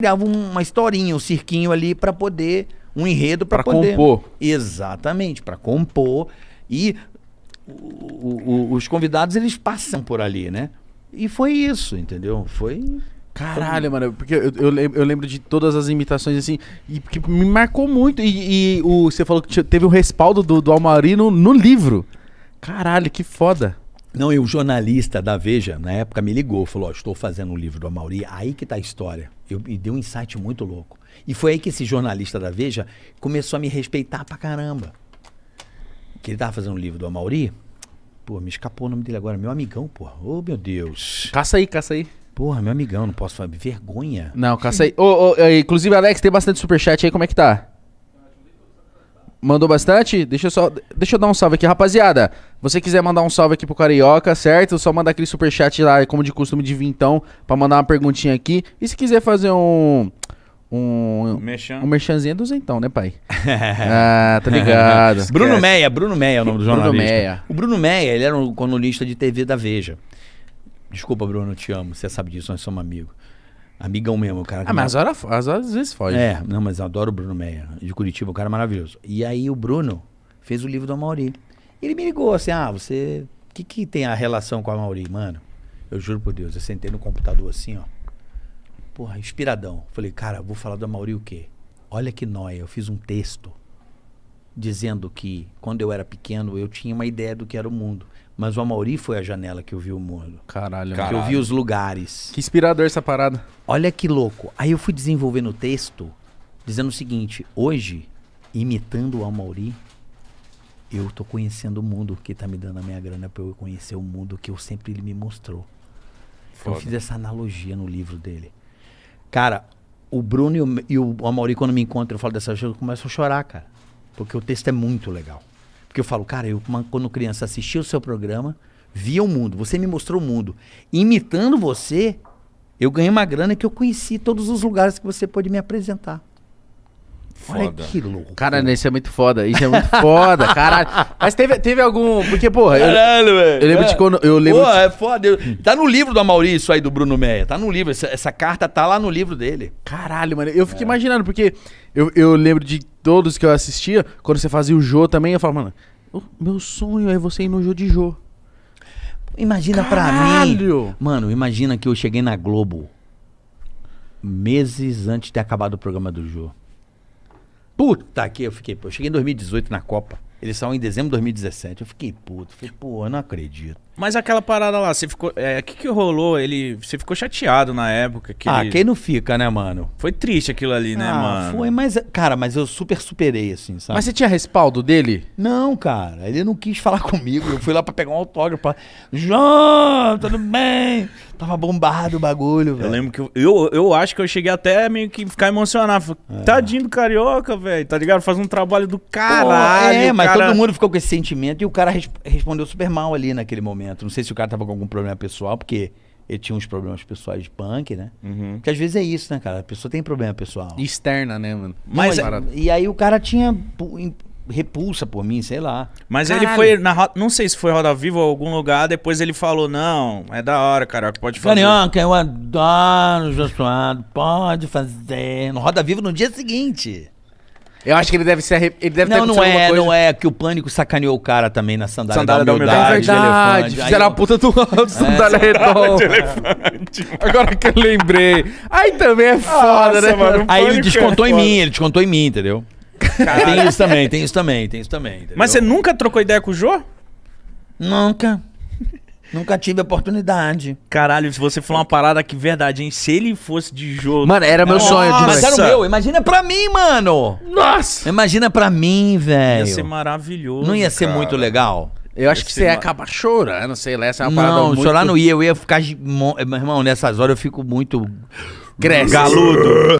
criava uma historinha, um cirquinho ali para poder um enredo para poder compor. Exatamente, para compor e o, o, os convidados eles passam por ali, né? E foi isso, entendeu? Foi Caralho, mano, porque eu, eu, eu, lembro de todas as imitações assim, e que me marcou muito. E, e o, você falou que teve o um respaldo do, do Almarino no livro. Caralho, que foda. Não, e o jornalista da Veja, na época, me ligou, falou: oh, estou fazendo um livro do Amauri, aí que está a história. Eu, me deu um insight muito louco. E foi aí que esse jornalista da Veja começou a me respeitar pra caramba. Que ele estava fazendo um livro do Amauri. Pô, me escapou o nome dele agora. Meu amigão, pô. Ô, oh, meu Deus. Caça aí, caça aí. Porra, meu amigão, não posso falar. Vergonha. Não, caça aí. oh, oh, inclusive, Alex, tem bastante superchat aí, como é que tá? Mandou bastante? Deixa eu só. Deixa eu dar um salve aqui, rapaziada. Você quiser mandar um salve aqui pro Carioca, certo? Só mandar aquele superchat lá, como de costume, de vintão, pra mandar uma perguntinha aqui. E se quiser fazer um. Um, Mexan. um merchanzinho é dos então, né, pai? ah, tá ligado. Bruno Meia, Bruno Meia é o nome do jornalista. Bruno Meia. O Bruno Meia, ele era um colunista de TV da Veja. Desculpa, Bruno, eu te amo. Você sabe disso, nós somos amigos. Amigão mesmo, o cara. Ah, mas às horas às vezes foge. É, não, mas eu adoro o Bruno Meia, de Curitiba, o cara é maravilhoso. E aí o Bruno fez o livro do Amauri. Ele me ligou assim: ah, você. O que, que tem a relação com a Amauri, mano? Eu juro por Deus, eu sentei no computador assim, ó. Porra, inspiradão. Falei, cara, vou falar do Amauri o quê? Olha que nóia, eu fiz um texto dizendo que quando eu era pequeno eu tinha uma ideia do que era o mundo. Mas o Amauri foi a janela que eu vi o mundo. Caralho, Que eu vi os lugares. Que inspirador essa parada. Olha que louco. Aí eu fui desenvolvendo o texto dizendo o seguinte: hoje, imitando o Amauri, eu tô conhecendo o mundo que tá me dando a minha grana pra eu conhecer o mundo que eu sempre ele me mostrou. Foda. Eu fiz essa analogia no livro dele. Cara, o Bruno e o, e o Amauri, quando me encontram, eu falo dessa coisa, eu começo a chorar, cara. Porque o texto é muito legal. Porque eu falo, cara, eu quando criança assistia o seu programa, via o mundo, você me mostrou o mundo. Imitando você, eu ganhei uma grana que eu conheci todos os lugares que você pode me apresentar foda. Olha que louco. Cara, isso é muito foda. Isso é muito foda, caralho. Mas teve, teve algum. Porque, porra. Eu, caralho, velho. Eu lembro é. de quando. Eu lembro porra, de... é foda. Eu... Tá no livro do Amaury isso aí do Bruno Meia. Tá no livro. Essa, essa, carta tá lá no livro dele. Caralho, mano. Eu fico é. imaginando, porque eu, eu lembro de todos que eu assistia, quando você fazia o Jô também, eu falava, mano, o meu sonho é você ir no Jô de Jô. Imagina Caralho. pra mim. Mano, imagina que eu cheguei na Globo meses antes de ter acabado o programa do Jô. Puta que eu fiquei, pô. Eu cheguei em 2018 na Copa. Eles saíram em dezembro de 2017. Eu fiquei puto. Falei, pô, eu não acredito. Mas aquela parada lá, você ficou. O é, que, que rolou? Ele, você ficou chateado na época. Que ah, ele... quem não fica, né, mano? Foi triste aquilo ali, né, ah, mano? Foi, mas. Cara, mas eu super superei, assim, sabe? Mas você tinha respaldo dele? Não, cara. Ele não quis falar comigo. Eu fui lá pra pegar um autógrafo. João, tudo bem? Tava bombado o bagulho, velho. Eu lembro que. Eu, eu, eu, acho que eu cheguei até meio que ficar emocionado. É. Tadinho do carioca, velho. Tá ligado? Faz um trabalho do caralho. é, mas cara... todo mundo ficou com esse sentimento e o cara respondeu super mal ali naquele momento momento. Não sei se o cara tava com algum problema pessoal, porque ele tinha uns problemas pessoais de punk, né? Uhum. Porque às vezes é isso, né, cara? A pessoa tem problema pessoal. Externa, né, mano? Mas, Mas e aí o cara tinha repulsa por mim, sei lá. Mas Caralho. ele foi na não sei se foi Roda Viva ou algum lugar, depois ele falou: "Não, é da hora, cara, pode fazer". que eu adoro pode fazer. No Roda Viva no dia seguinte. Eu acho que ele deve ser ele deve Não, não é, não é que o pânico sacaneou o cara também na sandália, sandália da humildade. Da humildade é verdade. Fizeram a puta do é. sandália redonda. elefante. Agora que eu lembrei. Aí também é foda, Nossa, né? Mano, Aí ele é descontou é em mim, ele descontou em mim, entendeu? Caralho. Tem isso também, tem isso também, tem isso também. Entendeu? Mas você nunca trocou ideia com o Jô? Nunca. Nunca tive oportunidade. Caralho, se você falar uma parada que verdade, hein? Se ele fosse de jogo. Mano, era meu Nossa. sonho de Mas era o meu. Imagina pra mim, mano. Nossa! Imagina pra mim, velho. Ia ser maravilhoso. Não ia ser cara. muito legal? Eu acho que você ia acabar chorando, sei lá. Essa é uma parada não, muito... chorar não ia. Eu ia ficar. Meu irmão, nessas horas eu fico muito. Cresce. Galudo.